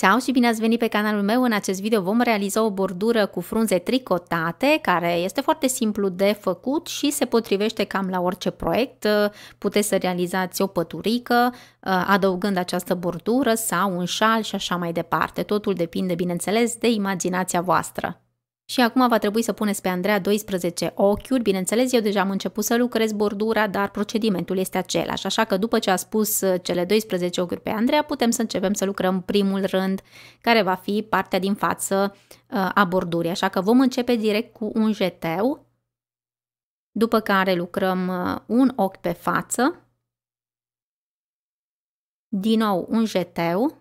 Ceau și bine ați venit pe canalul meu! În acest video vom realiza o bordură cu frunze tricotate, care este foarte simplu de făcut și se potrivește cam la orice proiect. Puteți să realizați o păturică, ă, adăugând această bordură sau un șal și așa mai departe. Totul depinde, bineînțeles, de imaginația voastră. Și acum va trebui să puneți pe Andreea 12 ochiuri. Bineînțeles, eu deja am început să lucrez bordura, dar procedimentul este același. Așa că după ce a spus uh, cele 12 ochiuri pe Andreea, putem să începem să lucrăm primul rând, care va fi partea din față uh, a bordurii. Așa că vom începe direct cu un jeteu, după care lucrăm uh, un ochi pe față, din nou un jeteu,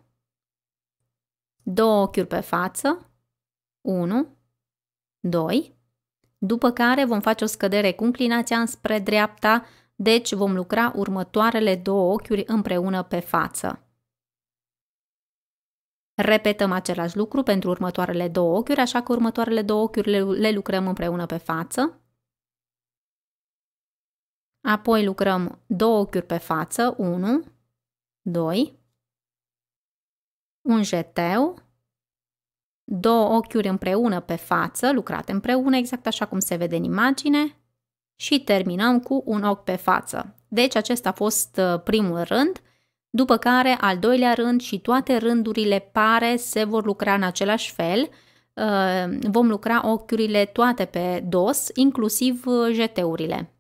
două ochiuri pe față, 1, 2, după care vom face o scădere cu înclinația înspre dreapta, deci vom lucra următoarele două ochiuri împreună pe față. Repetăm același lucru pentru următoarele două ochiuri, așa că următoarele două ochiuri le, le lucrăm împreună pe față. Apoi lucrăm două ochiuri pe față, 1, 2, un jeteu, două ochiuri împreună pe față, lucrate împreună, exact așa cum se vede în imagine, și terminăm cu un ochi pe față. Deci acesta a fost uh, primul rând, după care al doilea rând și toate rândurile pare se vor lucra în același fel. Uh, vom lucra ochiurile toate pe dos, inclusiv uh, jeteurile.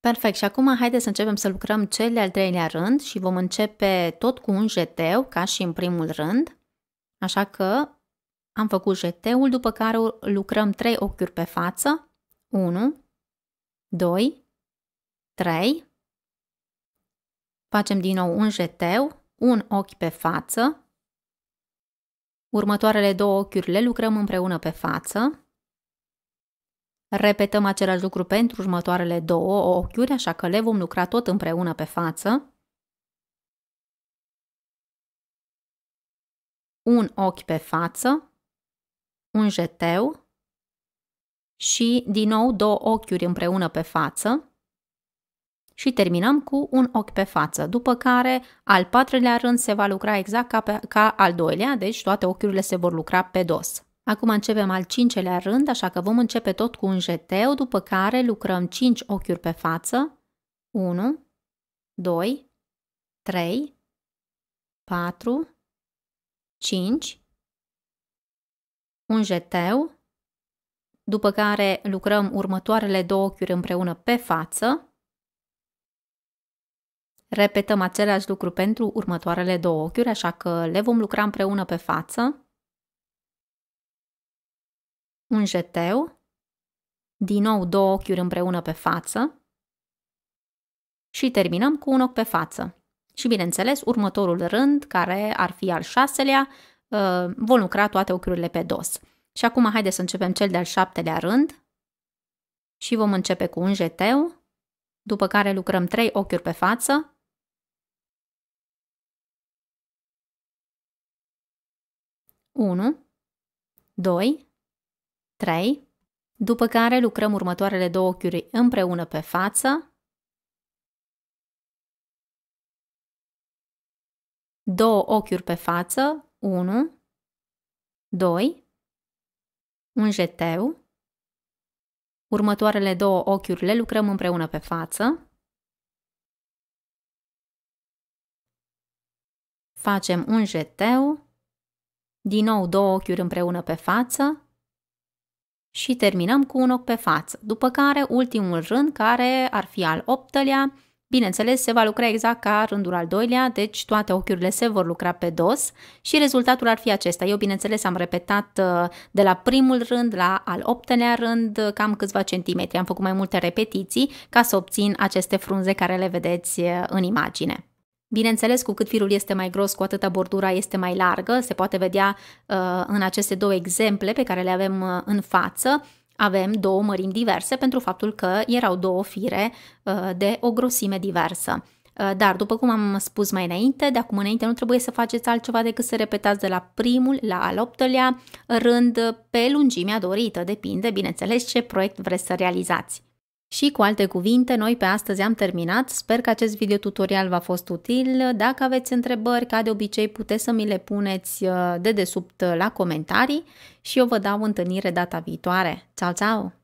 Perfect. Și acum haideți să începem să lucrăm cel de-al treilea rând și vom începe tot cu un jeteu, ca și în primul rând. Așa că am făcut jeteul, după care lucrăm 3 ochiuri pe față. 1, 2, 3. Facem din nou un jeteu, un ochi pe față. Următoarele două ochiuri le lucrăm împreună pe față. Repetăm același lucru pentru următoarele două ochiuri, așa că le vom lucra tot împreună pe față. Un ochi pe față, un jeteu și din nou două ochiuri împreună pe față și terminăm cu un ochi pe față, după care al patrulea rând se va lucra exact ca, pe, ca al doilea, deci toate ochiurile se vor lucra pe dos. Acum începem al cincelea rând, așa că vom începe tot cu un jeteu, după care lucrăm 5 ochiuri pe față. 1, 2, 3, 4, 5, un jeteu, după care lucrăm următoarele două ochiuri împreună pe față. Repetăm același lucru pentru următoarele două ochiuri, așa că le vom lucra împreună pe față un jeteu, din nou două ochiuri împreună pe față și terminăm cu un ochi pe față. Și bineînțeles, următorul rând, care ar fi al șaselea, uh, vom lucra toate ochiurile pe dos. Și acum haideți să începem cel de-al șaptelea rând și vom începe cu un jeteu, după care lucrăm trei ochiuri pe față, Unu, doi. 3. După care lucrăm următoarele două ochiuri împreună pe față. 2 ochiuri pe față, 1, 2, un jeteu. Următoarele două ochiuri le lucrăm împreună pe față. Facem un jeteu. Din nou două ochiuri împreună pe față și terminăm cu un ochi pe față, după care ultimul rând, care ar fi al optălea, bineînțeles se va lucra exact ca rândul al doilea, deci toate ochiurile se vor lucra pe dos și rezultatul ar fi acesta. Eu bineînțeles am repetat uh, de la primul rând la al optălea rând uh, cam câțiva centimetri, am făcut mai multe repetiții ca să obțin aceste frunze care le vedeți uh, în imagine. Bineînțeles, cu cât firul este mai gros, cu atâta bordura este mai largă. Se poate vedea uh, în aceste două exemple pe care le avem uh, în față. Avem două mărimi diverse pentru faptul că erau două fire uh, de o grosime diversă. Uh, dar, după cum am spus mai înainte, de acum înainte nu trebuie să faceți altceva decât să repetați de la primul la al optălea rând pe lungimea dorită, depinde, bineînțeles, ce proiect vreți să realizați. Și cu alte cuvinte, noi pe astăzi am terminat, sper că acest video tutorial v-a fost util. Dacă aveți întrebări, ca de obicei, puteți să mi le puneți uh, de desubt la comentarii și eu vă dau întâlnire data viitoare. Ciao, ciao!